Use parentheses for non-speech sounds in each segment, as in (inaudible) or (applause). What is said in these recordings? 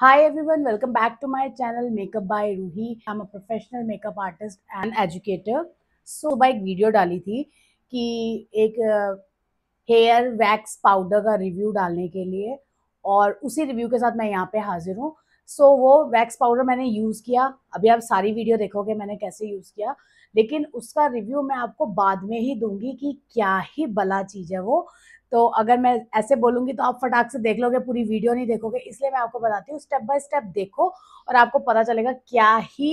Hi everyone, welcome back to my channel Makeup by Ruhi. I'm a professional makeup artist and educator. So सुबह एक video डाली थी कि एक hair wax powder का review डालने के लिए और उसी रिव्यू के साथ मैं यहाँ पे हाजिर हूँ सो so, वो वैक्स पाउडर मैंने यूज़ किया अभी आप सारी वीडियो देखोगे मैंने कैसे यूज़ किया लेकिन उसका रिव्यू मैं आपको बाद में ही दूंगी कि क्या ही भला चीज़ है वो तो अगर मैं ऐसे बोलूँगी तो आप फटाक से देख लोगे पूरी वीडियो नहीं देखोगे इसलिए मैं आपको बताती हूँ स्टेप बाय स्टेप देखो और आपको पता चलेगा क्या ही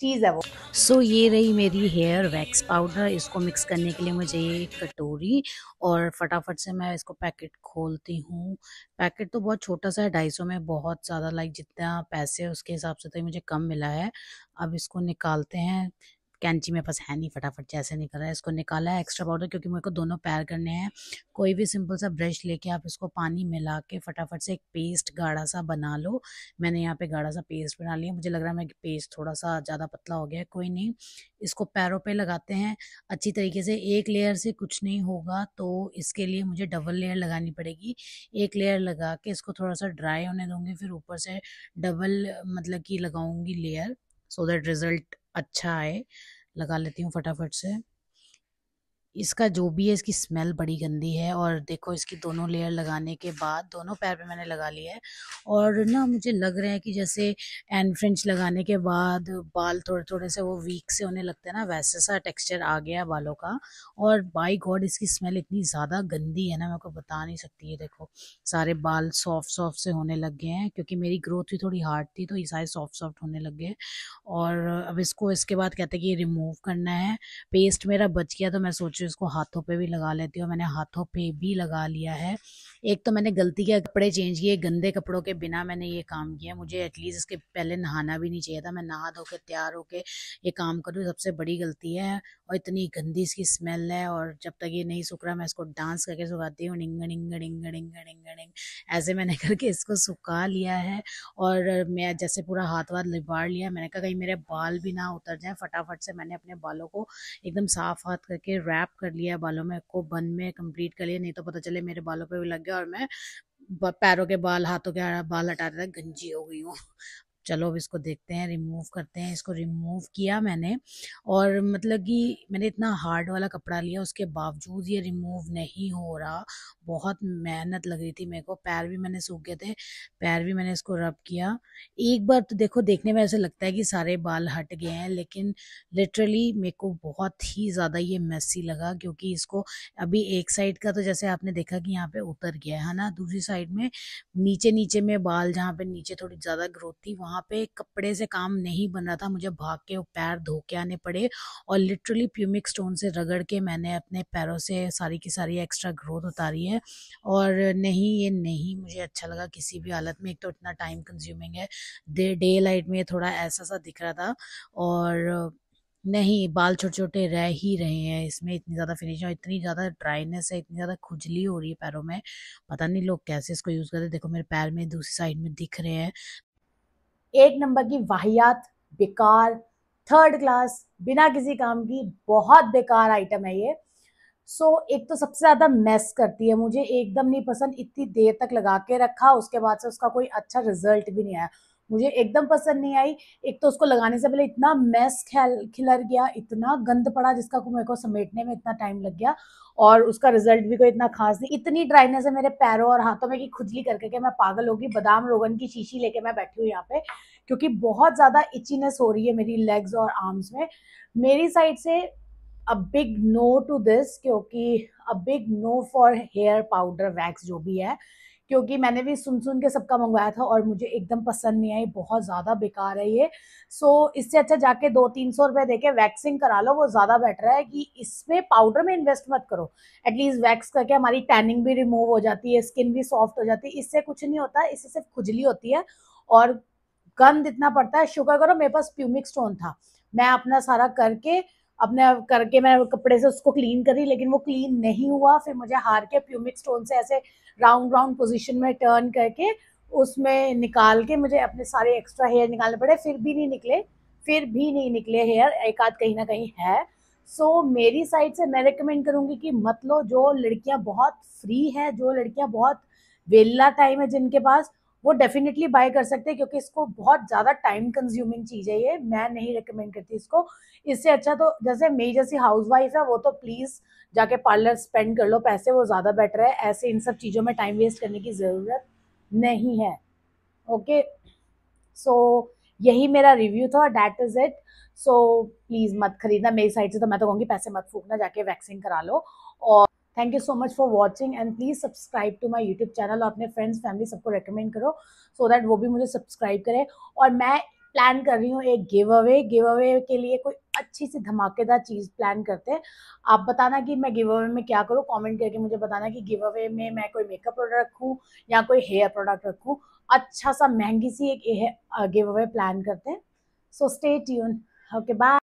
चीज़ है वो सो so, ये रही मेरी हेयर वैक्स पाउडर इसको मिक्स करने के लिए मुझे ये एक कटोरी और फटाफट से मैं इसको पैकेट खोलती हूँ पैकेट तो बहुत छोटा सा है ढाई सौ में बहुत ज़्यादा लाइक जितना पैसे उसके हिसाब से तो मुझे कम मिला है अब इसको निकालते हैं कैंची मेरे पास है नहीं फटाफट जैसे निकल रहा है इसको निकाला है एक्स्ट्रा पाउडर क्योंकि मेरे को दोनों पैर करने हैं कोई भी सिंपल सा ब्रश लेके आप इसको पानी मिला के फटाफट से एक पेस्ट गाढ़ा सा बना लो मैंने यहाँ पे गाढ़ा सा पेस्ट बना लिया मुझे लग रहा है मैं पेस्ट थोड़ा सा ज़्यादा पतला हो गया है कोई नहीं इसको पैरों पे लगाते हैं अच्छी तरीके से एक लेयर से कुछ नहीं होगा तो इसके लिए मुझे डबल लेयर लगानी पड़ेगी एक लेयर लगा के इसको थोड़ा सा ड्राई होने दूंगी फिर ऊपर से डबल मतलब कि लगाऊँगी लेयर सो दैट रिज़ल्ट अच्छा आए लगा लेती हूँ फटाफट से इसका जो भी है इसकी स्मेल बड़ी गंदी है और देखो इसकी दोनों लेयर लगाने के बाद दोनों पैर पे मैंने लगा लिया है और ना मुझे लग रहा है कि जैसे एंड फ्रेंच लगाने के बाद बाल थोड़े थोड़े से वो वीक से होने लगते हैं ना वैसे सा टेक्सचर आ गया है बालों का और बाई गॉड इसकी स्मेल इतनी ज़्यादा गंदी है ना मेरे को बता नहीं सकती है देखो सारे बाल सॉफ्ट सॉफ्ट से होने लग गए हैं क्योंकि मेरी ग्रोथ भी थोड़ी हार्ड थी तो ये सारे सॉफ्ट सॉफ्ट होने लग गए और अब इसको इसके बाद कहते हैं कि रिमूव करना है पेस्ट मेरा बच गया तो मैं सोच चीज़ इसको हाथों पे भी लगा लेती हूँ मैंने हाथों पे भी लगा लिया है एक तो मैंने गलती के कपड़े चेंज किए गंदे कपड़ों के बिना मैंने ये काम किया मुझे एटलीस्ट इसके पहले नहाना भी नहीं चाहिए था मैं नहा धो के तैयार होके ये काम करूँ सबसे बड़ी गलती है और इतनी गंदी इसकी स्मेल है और जब तक ये नहीं सूख रहा मैं इसको डांस करके सुखाती हूँ निंग निंग निंग निंग निंग निंग ऐसे मैंने (laughs) करके इसको सुखा लिया है और मैं जैसे पूरा हाथ वाथ लिबाड़ लिया मैंने कहा कहीं मेरे बाल भी ना उतर जाए फटाफट से मैंने अपने बालों को एकदम साफ हाथ करके रैप कर लिया है बालों में को बन में कंप्लीट कर लिया नहीं तो पता चले मेरे बालों पे भी लग गया और मैं पैरों के बाल हाथों के बाल हटा तक गंजी हो गई हूँ चलो अब इसको देखते हैं रिमूव करते हैं इसको रिमूव किया मैंने और मतलब कि मैंने इतना हार्ड वाला कपड़ा लिया उसके बावजूद ये रिमूव नहीं हो रहा बहुत मेहनत लग रही थी मेरे को पैर भी मैंने सूख गए थे पैर भी मैंने इसको रब किया एक बार तो देखो देखने में ऐसा लगता है कि सारे बाल हट गए हैं लेकिन लिटरली मेरे को बहुत ही ज़्यादा ये मैसी लगा क्योंकि इसको अभी एक साइड का तो जैसे आपने देखा कि यहाँ पे उतर गया है ना दूसरी साइड में नीचे नीचे में बाल जहाँ पे नीचे थोड़ी ज़्यादा ग्रोथ थी वहाँ वहाँ पे कपड़े से काम नहीं बन रहा था मुझे भाग के पैर धो के आने पड़े और लिटरली प्यूमिक स्टोन से रगड़ के मैंने अपने पैरों से सारी की सारी एक्स्ट्रा ग्रोथ उतारी है और नहीं ये नहीं मुझे अच्छा लगा किसी भी हालत में एक तो इतना टाइम कंज्यूमिंग है डे डे लाइट में थोड़ा ऐसा सा दिख रहा था और नहीं बाल छोटे छोटे रह ही रहे हैं इसमें इतनी ज़्यादा फिनिश और इतनी ज़्यादा ड्राइनेस है इतनी ज़्यादा खुजली हो रही है पैरों में पता नहीं लोग कैसे इसको यूज़ करते देखो मेरे पैर में दूसरी साइड में दिख रहे हैं एक नंबर की वाहियात बेकार थर्ड क्लास बिना किसी काम की बहुत बेकार आइटम है ये सो so, एक तो सबसे ज़्यादा मैस करती है मुझे एकदम नहीं पसंद इतनी देर तक लगा के रखा उसके बाद से उसका कोई अच्छा रिजल्ट भी नहीं आया मुझे एकदम पसंद नहीं आई एक तो उसको लगाने से पहले इतना मैस खिलर गया इतना गंद पड़ा जिसका को मेरे को समेटने में इतना टाइम लग गया और उसका रिजल्ट भी कोई इतना खास नहीं इतनी ड्राइनेस है मेरे पैरों और हाथों में कि खुजली करके के मैं पागल होगी बादाम रोगन की शीशी लेके मैं बैठी हूँ यहाँ पे क्योंकि बहुत ज़्यादा इचीनेस हो रही है मेरी लेग्स और आर्म्स में मेरी साइड से a big no to this क्योंकि a big no for hair powder wax जो भी है क्योंकि मैंने भी सुन सुन के सबका मंगवाया था और मुझे एकदम पसंद नहीं आई बहुत ज़्यादा बेकार है ये सो so, इससे अच्छा जाके दो तीन सौ रुपये दे के वैक्सिंग करा लो वो ज़्यादा बेटर है कि इसमें पाउडर में इन्वेस्ट मत करो एटलीस्ट वैक्स करके हमारी टैनिंग भी रिमूव हो जाती है स्किन भी सॉफ्ट हो जाती है इससे कुछ नहीं होता इससे सिर्फ खुजली होती है और गंद इतना पड़ता है शुगर करो मेरे पास प्यूमिक स्टोन था मैं अपना सारा करके अपने करके मैं कपड़े से उसको क्लीन करी लेकिन वो क्लीन नहीं हुआ फिर मुझे हार के प्यूमिक स्टोन से ऐसे राउंड राउंड पोजीशन में टर्न करके उसमें निकाल के मुझे अपने सारे एक्स्ट्रा हेयर निकालने पड़े फिर भी नहीं निकले फिर भी नहीं निकले हेयर एक आध कहीं ना कहीं है सो so, मेरी साइड से मैं रिकमेंड करूँगी कि मतलब जो लड़कियाँ बहुत फ्री है जो लड़कियाँ बहुत वेला टाइम है जिनके पास वो डेफिनेटली बाय कर सकते हैं क्योंकि इसको बहुत ज़्यादा टाइम कंज्यूमिंग चीज़ है ये मैं नहीं रिकमेंड करती इसको इससे अच्छा तो जैसे मेरी जैसी हाउस वाइफ है वो तो प्लीज़ जाके पार्लर स्पेंड कर लो पैसे वो ज़्यादा बेटर है ऐसे इन सब चीज़ों में टाइम वेस्ट करने की ज़रूरत नहीं है ओके सो so, यही मेरा रिव्यू था that is it so please मत खरीदना मेरी साइड से तो मैं तो कहूँगी पैसे मत फूकना जाके वैक्सीन करा लो और thank you so much for watching and please subscribe to my YouTube channel और अपने फ्रेंड्स फैमिली सबको रिकमेंड करो सो so दैट वो भी मुझे सब्सक्राइब करें और मैं प्लान कर रही हूँ एक गिव अवे गिव अवे के लिए कोई अच्छी सी धमाकेदार चीज़ प्लान करते हैं आप बताना कि मैं गिव अवे में क्या करूँ कमेंट करके मुझे बताना कि गिव अवे में मैं कोई मेकअप प्रोडक्ट रखूँ या कोई हेयर प्रोडक्ट रखूँ अच्छा सा महंगी सी एक गिव अवे प्लान करते हैं so stay tune okay bye